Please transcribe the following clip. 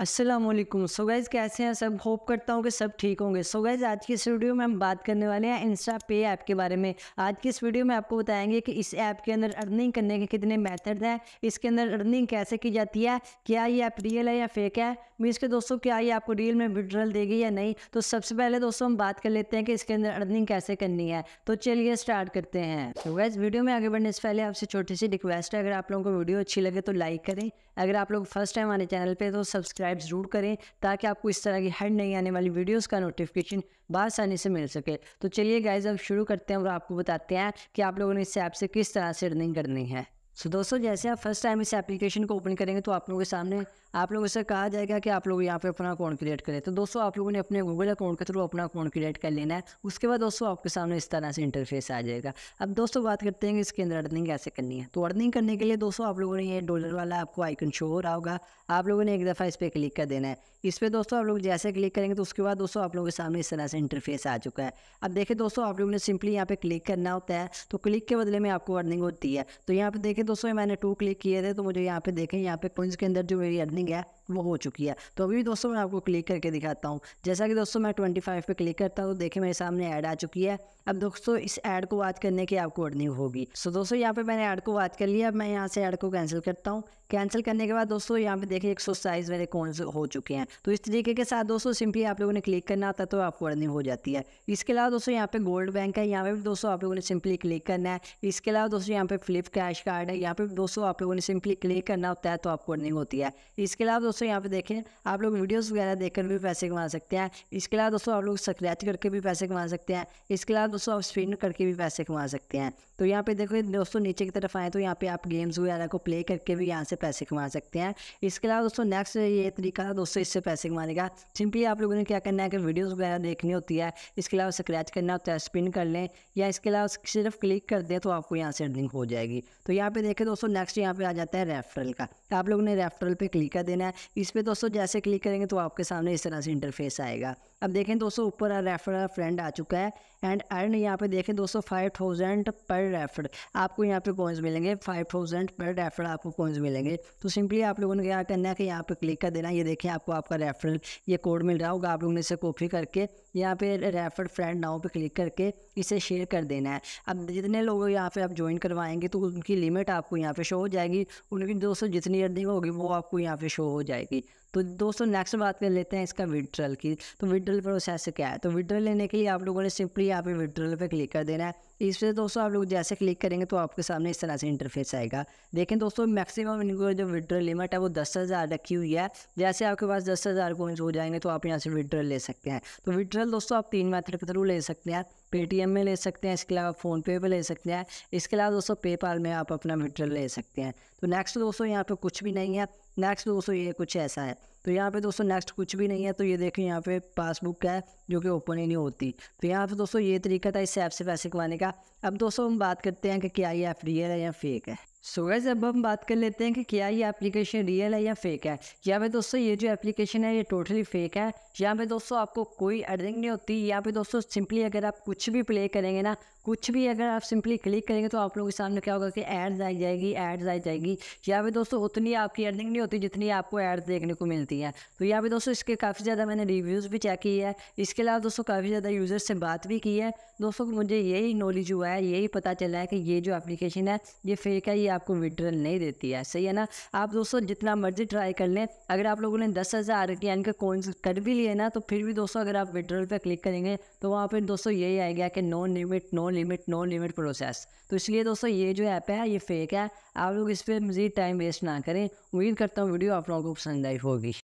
असलम सो कैसे हैं सब होप करता हूँ कि सब ठीक होंगे सो आज की इस वीडियो में हम बात करने वाले हैं इंस्टा पे ऐप के बारे में आज की इस वीडियो में आपको बताएंगे कि इस ऐप के अंदर अर्निंग करने के कितने मेथड हैं इसके अंदर अर्निंग कैसे की जाती है क्या ये ऐप रियल है या फेक है मीन्स के दोस्तों क्या ये आपको रील में विड्रल देगी या नहीं तो सबसे पहले दोस्तों हम बात कर लेते हैं कि इसके अंदर अर्निंग कैसे करनी है तो चलिए स्टार्ट करते हैं तो वैस वीडियो में आगे बढ़ने से पहले आपसे छोटी सी रिक्वेस्ट है अगर आप लोगों को वीडियो अच्छी लगे तो लाइक करें अगर आप लोग फर्स्ट टाइम हमारे चैनल पर तो सब्सक्राइब ज़रूर करें ताकि आपको इस तरह की हर नई आने वाली वीडियोज़ का नोटिफिकेशन बासानी से मिल सके तो चलिए गाइज अब शुरू करते हैं और आपको बताते हैं कि आप लोगों ने इस ऐप से किस तरह से अर्निंग करनी है सो so, दोस्तों जैसे आप फर्स्ट टाइम इस एप्लीकेशन को ओपन करेंगे तो आप लोगों के सामने आप लोगों से कहा जाएगा कि आप लोग यहाँ पे अपना अकाउंट क्रिएट करें तो दोस्तों आप लोगों ने अपने गूगल अकाउंट के थ्रू अपना अकाउंट क्रिएट कर लेना है उसके बाद दोस्तों आपके सामने इस तरह से इंटरफेस आ जाएगा अब दोस्तों बात करते हैं इसके अंदर अर्निंग कैसे करनी है तो अर्निंग करने के लिए दोस्तों आप लोगों ने ये डॉलर वाला आपको आइकन शो हो रहा होगा आप लोगों ने एक दफ़ा इस पर क्लिक कर देना है इस पर दोस्तों आप लोग जैसे क्लिक करेंगे तो उसके बाद दोस्तों आप लोगों के सामने इस तरह से इंटरफेस आ चुका है अब देखिए दोस्तों आप लोगों ने सिंपली यहाँ पे क्लिक करना होता है तो क्लिक के बदले में आपको अर्निंग होती है तो यहाँ पे देखें दोस्तों मैंने टू क्लिक किए थे तो मुझे यहाँ पे देखें यहाँ पे कॉइन्स के अंदर जो मेरी अर्निंग है वो हो चुकी है तो अभी भी दोस्तों मैं आपको क्लिक करके दिखाता हूँ जैसा कि दोस्तों मैं 25 पे क्लिक करता हूँ तो देखें मेरे सामने ऐड आ चुकी है अब दोस्तों इस ऐड को बात करने की आपको अर्निंग होगी सो दोस्तों यहाँ पे मैंने ऐड को बात कर लिया अब मैं यहाँ से ऐड को कैंसिल करता हूँ कैंसिल करने के बाद दोस्तों यहाँ पे देखें एक मेरे कॉइन्स हो चुके हैं तो इस तरीके के साथ दोस्तों सिंपली आप लोगों ने क्लिक करना आता तो आपको अर्निंग हो जाती है इसके अलावा दोस्तों यहाँ पे गोल्ड बैंक है यहाँ पे भी दोस्तों आप लोगों ने सिंपली क्लिक करना है इसके अलावा दोस्तों यहाँ पे फ्लिप कैश कार्ड है यहाँ पे दोस्तों आप लोगों ने सिंपली क्लिक करना होता है तो आपको अर्निंग होती है इसके अलावा दोस्तों यहाँ पे देखें आप लोग वीडियोज़ वगैरह देखकर भी पैसे कमा सकते हैं इसके अलावा दोस्तों आप लोग सक्रियत करके भी पैसे कमा सकते हैं इसके अलावा दोस्तों आप स्पिन करके भी पैसे कमा सकते हैं तो यहाँ पे देखो दोस्तों नीचे की तरफ आए तो यहाँ पे आप गेम्स वगैरह को प्ले करके भी यहाँ से पैसे कमा सकते हैं इसके अलावा दोस्तों नेक्स्ट ये तरीका है दोस्तों इससे पैसे कमाने का सिंपली आप लोगों ने क्या करना है कि वीडियोज़ वगैरह देखनी होती है इसके अलावा स्क्रैच करना होता है स्पिन कर लें या इसके अलावा सिर्फ क्लिक कर दें तो आपको यहाँ से अर्निंग हो जाएगी तो यहाँ पर पे देखें दोस्तों नेक्स्ट यहाँ पे आ जाता है रेफरल का तो आप लोगों ने रेफरल पे क्लिक कर देना है इस पर दोस्तों जैसे क्लिक करेंगे तो आपके सामने इस तरह से इंटरफेस आएगा अब देखें दोस्तों ऊपर रेफरल फ्रेंड आ चुका है एंड अर्न यहाँ पे देखें दोस्तों फाइव थाउजेंड पर रेफर आपको यहाँ पे कॉइन्स मिलेंगे फाइव थाउजेंड पर रेफर आपको कॉइन्स मिलेंगे तो सिंपली आप लोगों ने क्या करना है कि यहाँ पे क्लिक कर देना ये देखें आपको आपका रेफरल ये कोड मिल रहा होगा आप लोगों ने इसे कॉपी करके यहाँ पे रेफर फ्रेंड नाउ पे क्लिक करके इसे शेयर कर देना है अब जितने लोग यहाँ पे आप ज्वाइन करवाएंगे तो उनकी लिमिट आपको यहाँ पे शो हो जाएगी उनकी दोस्तों जितनी अर्निंग होगी वो आपको यहाँ पे शो हो जाएगी तो दोस्तों नेक्स्ट बात कर लेते हैं इसका विड्रल की तो विड्रल प्रोसेस क्या है तो विड्रल लेने के लिए आप लोगों ने सिंपली यहाँ पे विड्रल पे क्लिक कर देना है पर दोस्तों आप लोग जैसे क्लिक करेंगे तो आपके सामने इस तरह से इंटरफेस आएगा देखें दोस्तों मैक्सिमम इनको जो विड्रल लिमिट है वो दस हज़ार रखी हुई है जैसे आपके पास दस हज़ार कोइंस हो जाएंगे तो आप यहाँ से विड्रल ले सकते हैं तो विड्रल दोस्तों आप तीन मेथड के थ्रू ले सकते हैं पेटीएम में ले सकते हैं इसके अलावा फ़ोनपे पे ले सकते हैं इसके अलावा दोस्तों पेपाल में आप अपना विड्रल ले सकते हैं तो नेक्स्ट दोस्तों यहाँ पर कुछ भी नहीं है नेक्स्ट दोस्तों ये कुछ ऐसा है तो यहाँ पे दोस्तों नेक्स्ट कुछ भी नहीं है तो ये देखें यहाँ पे पासबुक है जो कि ओपन ही नहीं होती तो यहाँ पे दोस्तों ये तरीका था इस ऐप से पैसे कमाने का अब दोस्तों हम बात करते हैं कि क्या ये ऐप रियल है या फेक है सो so अब हम बात कर लेते हैं कि क्या ये एप्लीकेशन रियल है या फेक है यहाँ पे दोस्तों ये जो एप्लीकेशन है ये टोटली फेक है यहाँ पे दोस्तों आपको कोई अर्निंग नहीं होती यहाँ पे दोस्तों सिंपली अगर आप कुछ कुछ भी प्ले करेंगे ना कुछ भी अगर आप सिंपली क्लिक करेंगे तो आप लोगों के सामने क्या होगा कि एड्स आई जाएगी एड्स आई जाएगी यहाँ पे दोस्तों उतनी आपकी अर्निंग नहीं होती जितनी आपको एड्स देखने को मिलती है तो यहाँ पे दोस्तों इसके काफ़ी ज़्यादा मैंने रिव्यूज़ भी चेक किए हैं इसके अलावा दोस्तों काफ़ी ज़्यादा यूजर्स से बात भी की है दोस्तों मुझे यही नॉलेज हुआ है यही पता चला है कि ये जो एप्लीकेशन है ये फेक है ये आपको विड्रल नहीं देती है सही है ना आप दोस्तों जितना मर्जी ट्राई कर लें अगर आप लोगों ने दस हज़ार के यानी कि कॉइन्स कर भी लिए ना तो फिर भी दोस्तों अगर आप विड्रल पर क्लिक करेंगे तो वहाँ पर दोस्तों यही बताया गया कि no limit no limit no limit process तो इसलिए दोस्तों ये जो ऐप है ये फेक है आप लोग इस पर मज़ीद टाइम वेस्ट ना करें उम्मीद करता हूँ वीडियो आप लोगों को पसंद आई होगी